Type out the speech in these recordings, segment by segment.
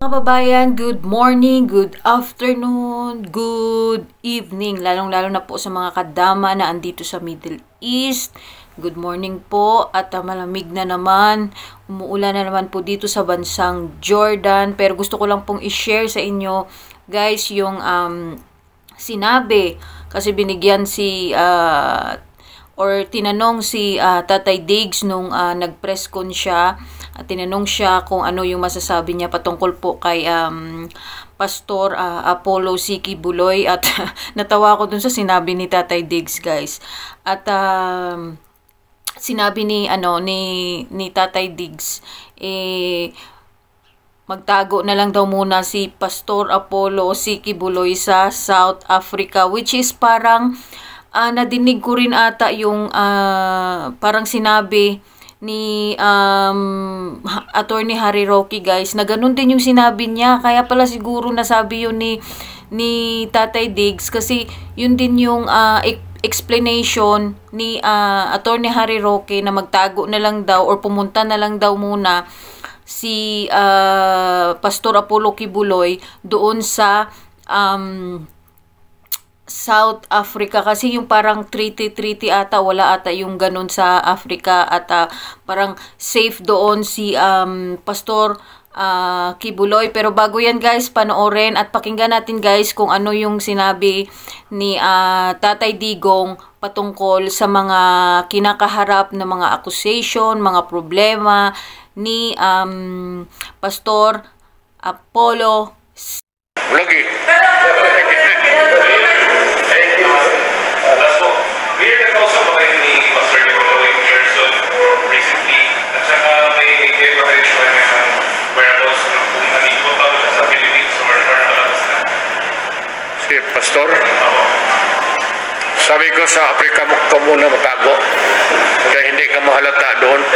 Mga kababayan, good morning, good afternoon, good evening, lalong-lalo na po sa mga kadama na andito sa Middle East. Good morning po at uh, malamig na naman, umuulan na naman po dito sa bansang Jordan. Pero gusto ko lang pong i-share sa inyo guys yung um, sinabi kasi binigyan si uh, or tinanong si uh, Tatay Diggs nung uh, nag-press con siya at tinanong siya kung ano yung masasabi niya patungkol po kay um, Pastor uh, Apollo Siki Buloy at natawa ko dun sa sinabi ni Tatay Diggs guys. At um, sinabi ni ano ni ni Tatay Diggs eh magtago na lang daw muna si Pastor Apollo Siki Buloy sa South Africa which is parang uh, nadinig ko rin ata yung uh, parang sinabi ni um, attorney Harry Rocky guys na ganun din yung sinabi niya kaya pala siguro nasabi yun ni ni Tatay Diggs kasi yun din yung uh, explanation ni uh, attorney Harry Rocky na magtago na lang daw or pumunta na lang daw muna si uh, Pastor Apollo Kibuloy doon sa um, South Africa kasi yung parang treaty treaty ata wala ata yung ganun sa Africa at uh, parang safe doon si um, Pastor uh, Kibuloy pero bago yan guys panoorin at pakinggan natin guys kung ano yung sinabi ni uh, Tatay Digong patungkol sa mga kinakaharap na mga accusation, mga problema ni um, Pastor Apollo Logi also Pastor Nicolowing Gerson recently? At saka may idea ba kayo ba na wearables pa ba sa Philippines or Caracas Pastor? Ako. Sabi ko sa Africa mo ka muna matago kaya hindi ka mahalata doon.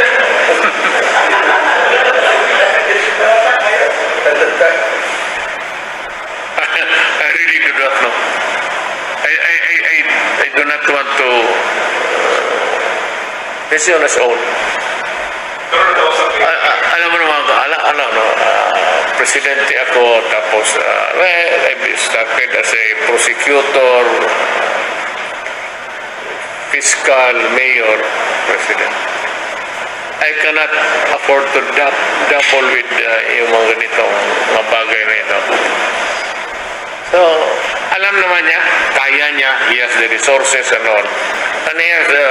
I really do not know. I, I, I, I do not want to He's on his own. Ah, ah, alam mo naman, alam, ano, no, uh, presidente ako, tapos, eh, well, I started as a prosecutor, fiscal, mayor, president. I cannot afford to double with yung mga ganitong mga bagay na ito. So, alam naman niya, kaya niya, he has the resources and all. And he has the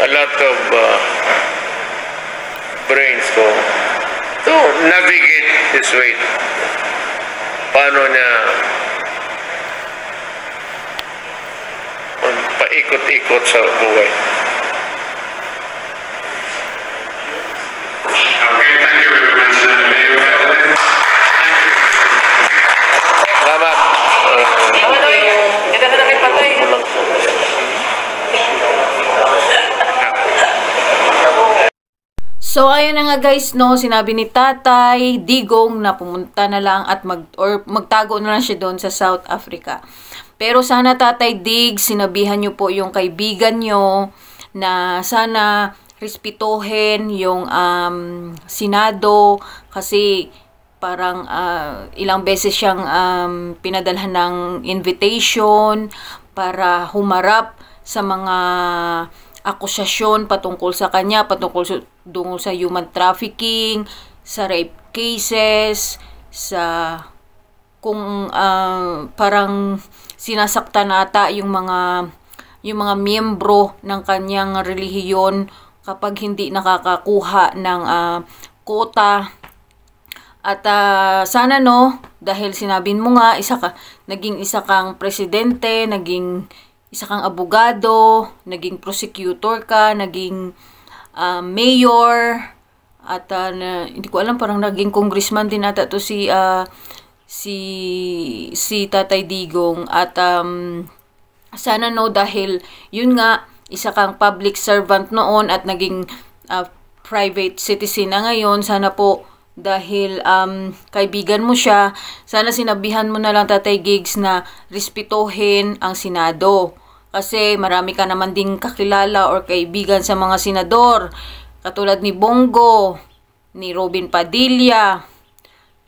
a lot of uh, brains ko to navigate this way. Paano niya paikot-ikot sa buhay. So, ayun na nga guys, no, sinabi ni Tatay Digong na pumunta na lang at mag, or magtago na lang siya doon sa South Africa. Pero sana Tatay Dig, sinabihan niyo po yung kaibigan niyo na sana respetuhin yung um, Senado kasi parang uh, ilang beses siyang um, pinadalhan ng invitation para humarap sa mga akusasyon patungkol sa kanya, patungkol sa, dungol sa human trafficking, sa rape cases, sa kung uh, parang sinasaktan ata yung mga yung mga miyembro ng kanyang relihiyon kapag hindi nakakakuha ng uh, kota at uh, sana no dahil sinabi mo nga isa ka naging isa kang presidente naging isa kang abogado, naging prosecutor ka, naging uh, mayor, at uh, na, hindi ko alam, parang naging congressman din ata to si, uh, si, si Tatay Digong. At um, sana no, dahil yun nga, isa kang public servant noon at naging uh, private citizen na ngayon, sana po dahil um, kaibigan mo siya, sana sinabihan mo na lang Tatay Gigs na respetuhin ang Senado. Kasi marami ka naman ding kakilala or kaibigan sa mga senador. Katulad ni Bongo, ni Robin Padilla,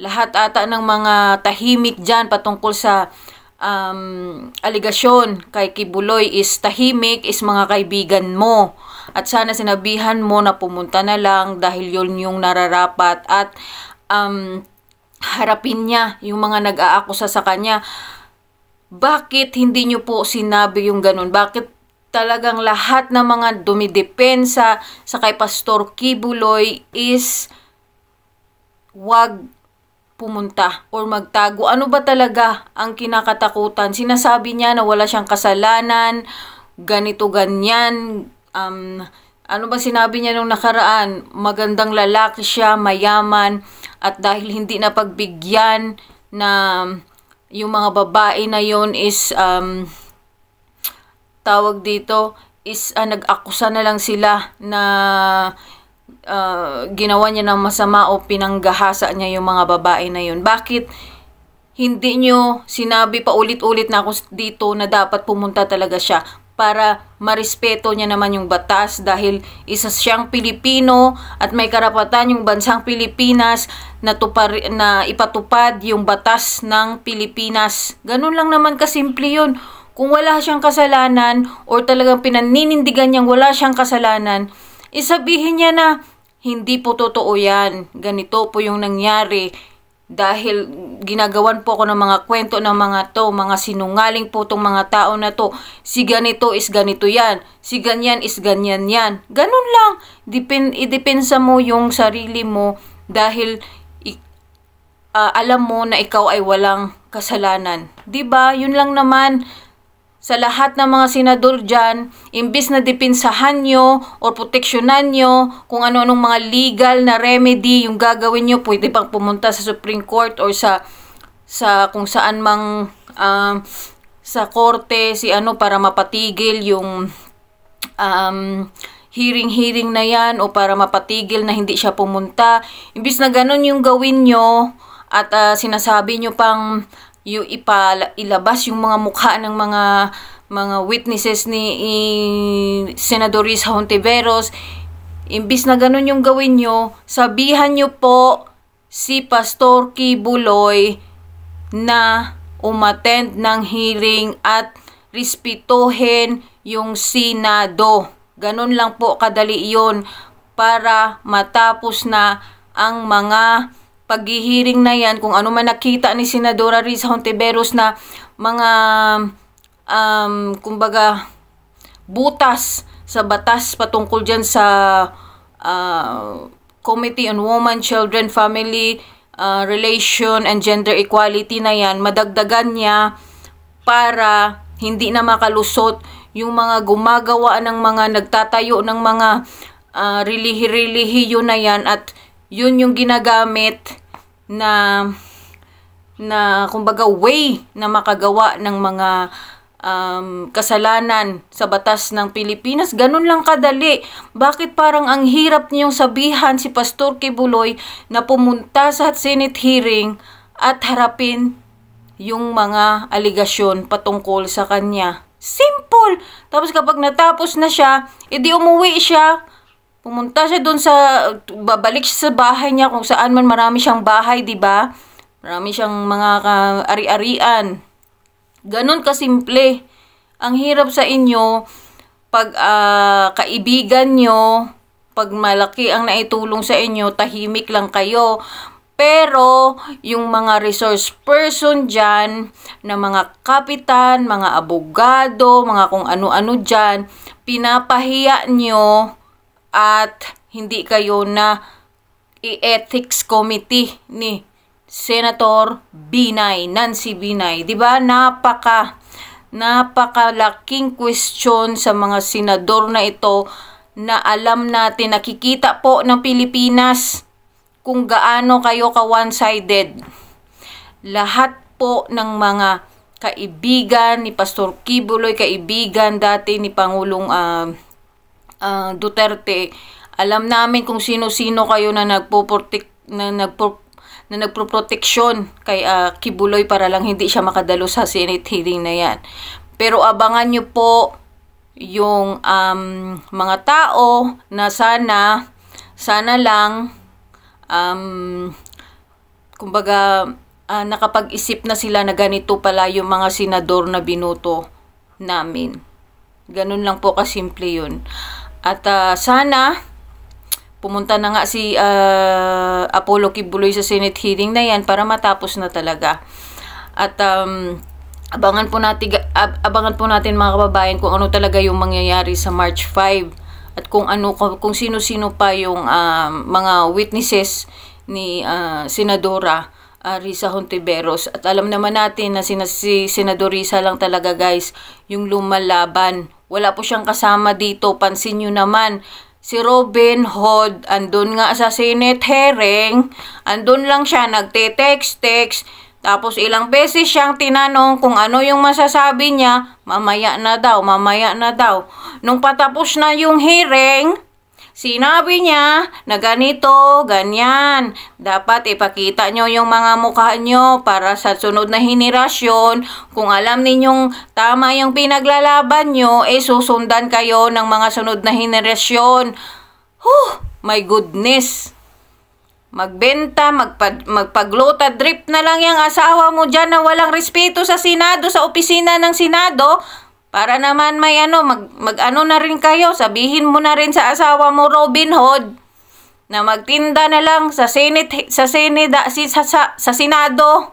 lahat ata ng mga tahimik dyan patungkol sa um, aligasyon kay Kibuloy is tahimik is mga kaibigan mo at sana sinabihan mo na pumunta na lang dahil yun yung nararapat at um, harapin niya yung mga nag-aakusa sa kanya. Bakit hindi niyo po sinabi yung ganun? Bakit talagang lahat ng mga dumidepensa sa kay Pastor Kibuloy is wag pumunta or magtago. Ano ba talaga ang kinakatakutan? Sinasabi niya na wala siyang kasalanan, ganito ganyan, um, ano ba sinabi niya nung nakaraan? Magandang lalaki siya, mayaman, at dahil hindi na pagbigyan um, na yung mga babae na yon is um, tawag dito is uh, nag-akusa na lang sila na uh, ginawa niya ng masama o pinanggahasa niya yung mga babae na yon. Bakit hindi nyo sinabi pa ulit-ulit na ako dito na dapat pumunta talaga siya? para marespeto niya naman yung batas dahil isa siyang Pilipino at may karapatan yung bansang Pilipinas na, tupar, na ipatupad yung batas ng Pilipinas. Ganun lang naman kasimple yun. Kung wala siyang kasalanan or talagang pinaninindigan niyang wala siyang kasalanan, isabihin niya na hindi po totoo yan. Ganito po yung nangyari dahil ginagawan po ako ng mga kwento ng mga to, mga sinungaling po tong mga tao na to. Si ganito is ganito yan, si ganyan is ganyan yan. Ganun lang, Depen, idepensa mo yung sarili mo dahil uh, alam mo na ikaw ay walang kasalanan. 'Di ba? Yun lang naman sa lahat ng mga senador dyan, imbis na dipinsahan nyo o proteksyonan nyo kung ano-anong mga legal na remedy yung gagawin nyo, pwede pang pumunta sa Supreme Court or sa, sa kung saan mang um, sa korte si ano para mapatigil yung um, hearing-hearing na yan o para mapatigil na hindi siya pumunta. Imbis na ganun yung gawin nyo at uh, sinasabi nyo pang yung ipala, ilabas yung mga mukha ng mga mga witnesses ni i, Senadoris Hontiveros. Imbis na ganun yung gawin nyo, sabihan nyo po si Pastor Kibuloy na umattend ng hearing at respetuhin yung Senado. Ganun lang po kadali yon para matapos na ang mga paghihiring na yan, kung ano man nakita ni Senadora Riz Hontiveros na mga, um, kumbaga, butas sa batas patungkol dyan sa uh, Committee on Women, Children, Family, uh, Relation, and Gender Equality na yan, madagdagan niya para hindi na makalusot yung mga gumagawa ng mga nagtatayo ng mga uh, relihi-relihiyo na yan at yun yung ginagamit na na kumbaga way na makagawa ng mga um, kasalanan sa batas ng Pilipinas. Ganun lang kadali. Bakit parang ang hirap niyong sabihan si Pastor Kibuloy na pumunta sa Senate hearing at harapin yung mga aligasyon patungkol sa kanya. Simple! Tapos kapag natapos na siya, edi umuwi siya Pumunta siya doon sa, babalik siya sa bahay niya kung saan man marami siyang bahay, di ba? Marami siyang mga ari-arian. Ganon simple. Ang hirap sa inyo, pag uh, kaibigan nyo, pag malaki ang naitulong sa inyo, tahimik lang kayo. Pero, yung mga resource person dyan, na mga kapitan, mga abogado, mga kung ano-ano dyan, pinapahiya nyo at hindi kayo na i-ethics committee ni Senator Binay, Nancy Binay. 'Di ba? Napaka napakalaking question sa mga senador na ito na alam natin nakikita po ng Pilipinas kung gaano kayo ka one-sided. Lahat po ng mga kaibigan ni Pastor Kibuloy, kaibigan dati ni Pangulong uh, uh, Duterte, alam namin kung sino-sino kayo na nagpo nagpoprotek na nagpo na nagproproteksyon kay uh, Kibuloy para lang hindi siya makadalo sa Senate hearing na 'yan. Pero abangan niyo po yung um, mga tao na sana sana lang um, kumbaga uh, nakapag-isip na sila na ganito pala yung mga senador na binoto namin. Ganun lang po kasimple yun. At uh, sana pumunta na nga si uh, Apollo Kibuloy sa Senate hearing na yan para matapos na talaga. At um, abangan po natin abangan po natin mga kababayan kung ano talaga yung mangyayari sa March 5 at kung ano kung sino-sino pa yung uh, mga witnesses ni uh, senadora uh, Risa Hontiveros at alam naman natin na sina, si senadora Risa lang talaga guys yung lumalaban wala po siyang kasama dito. Pansin nyo naman, si Robin Hood, andun nga sa Senate hearing, andun lang siya, nagte-text-text, tapos ilang beses siyang tinanong kung ano yung masasabi niya, mamaya na daw, mamaya na daw. Nung patapos na yung hearing, Sinabi niya na ganito, ganyan. Dapat ipakita nyo yung mga mukha nyo para sa sunod na henerasyon. Kung alam ninyong tama yung pinaglalaban nyo, eh susundan kayo ng mga sunod na henerasyon. Huh, my goodness. Magbenta, magpag magpaglota, drip na lang yung asawa mo dyan na walang respeto sa Senado, sa opisina ng Senado. Para naman may ano, mag, mag ano na rin kayo, sabihin mo na rin sa asawa mo Robin Hood na magtinda na lang sa Senate sa Senate si, sa, sa, sa Senado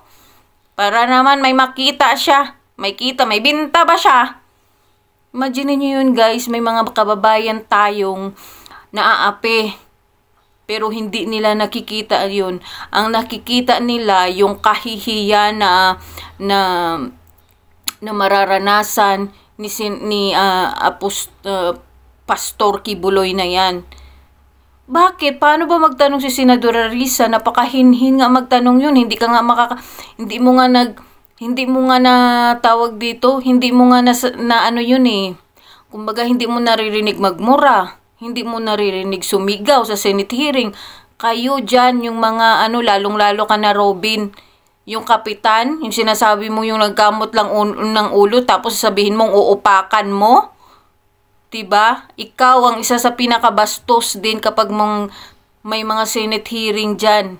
para naman may makita siya. May kita, may binta ba siya? Imagine niyo yun guys, may mga kababayan tayong naaapi. Pero hindi nila nakikita yun. Ang nakikita nila yung kahihiya na na na mararanasan ni, sin, ni uh, ah, Apost, uh, ah, Pastor Kibuloy na yan. Bakit? Paano ba magtanong si Senadora Risa? Napakahinhin nga magtanong yun. Hindi ka nga makaka... Hindi mo nga nag... Hindi mo nga na tawag dito. Hindi mo nga na, na ano yun eh. Kumbaga, hindi mo naririnig magmura. Hindi mo naririnig sumigaw sa Senate hearing. Kayo diyan yung mga ano, lalong-lalo ka na Robin yung kapitan, yung sinasabi mo yung nagkamot lang ng ulo tapos sabihin mong uupakan mo. 'Di ba? Ikaw ang isa sa pinakabastos din kapag mong may mga Senate hearing diyan.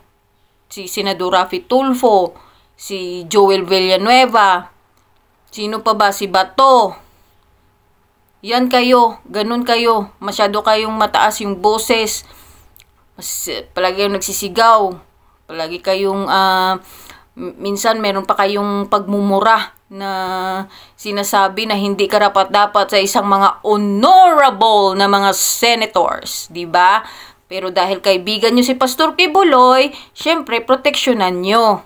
Si Senador Rafi Tulfo, si Joel Villanueva, sino pa ba si Bato? Yan kayo, ganun kayo. Masyado kayong mataas yung boses. Mas, palagi kayong nagsisigaw. Palagi kayong uh, minsan meron pa kayong pagmumura na sinasabi na hindi karapat-dapat sa isang mga honorable na mga senators, 'di ba? Pero dahil kaibigan nyo si Pastor Kibuloy, syempre proteksyonan nyo.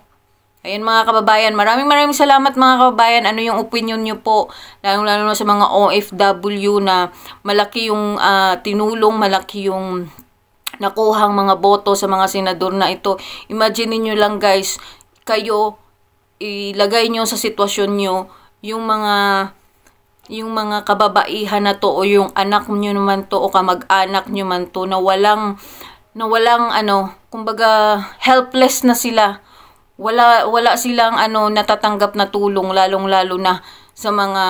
Ayun mga kababayan, maraming maraming salamat mga kababayan. Ano yung opinion nyo po, lalo-lalo na sa mga OFW na malaki yung uh, tinulong, malaki yung nakuhang mga boto sa mga senador na ito. Imagine niyo lang guys, kayo ilagay nyo sa sitwasyon nyo yung mga yung mga kababaihan na to o yung anak nyo naman to o kamag-anak nyo man to na walang na walang ano kumbaga helpless na sila wala wala silang ano natatanggap na tulong lalong lalo na sa mga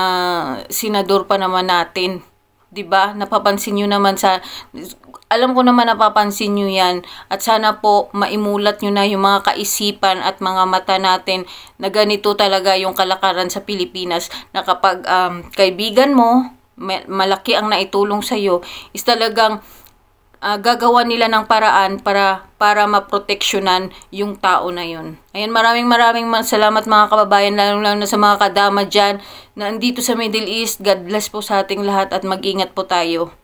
senador pa naman natin 'di ba? Napapansin niyo naman sa alam ko naman napapansin niyo 'yan at sana po maimulat niyo na yung mga kaisipan at mga mata natin na ganito talaga yung kalakaran sa Pilipinas na kapag um, kaibigan mo malaki ang naitulong sa iyo is talagang uh, gagawa nila ng paraan para para maproteksyonan yung tao na yun. Ayan, maraming maraming salamat mga kababayan, lalo lang na sa mga kadama dyan na andito sa Middle East. God bless po sa ating lahat at mag-ingat po tayo.